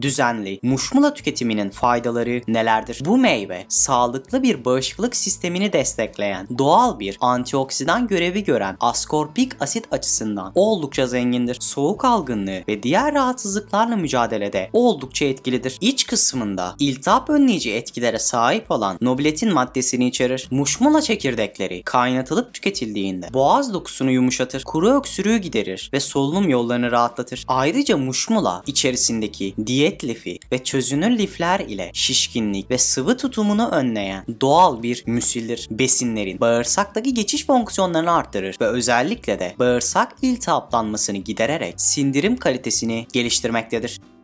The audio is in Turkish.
Düzenli muşmula tüketiminin faydaları nelerdir? Bu meyve sağlıklı bir bağışıklık sistemini destekleyen, doğal bir antioksidan görevi gören askorpik asit açısından oldukça zengindir. Soğuk algınlığı ve diğer rahatsızlıklarla mücadelede oldukça etkilidir. İç kısmında iltihap önleyici etkilere sahip olan nobletin maddesini içerir. Muşmula çekirdekleri kaynatılıp tüketildiğinde boğaz dokusunu yumuşatır, kuru öksürüğü giderir ve solunum yollarını rahatlatır. Ayrıca muşmula içerisindeki diğer diyet lifi ve çözünür lifler ile şişkinlik ve sıvı tutumunu önleyen doğal bir müsildir. Besinlerin bağırsaktaki geçiş fonksiyonlarını arttırır ve özellikle de bağırsak iltihaplanmasını gidererek sindirim kalitesini geliştirmektedir.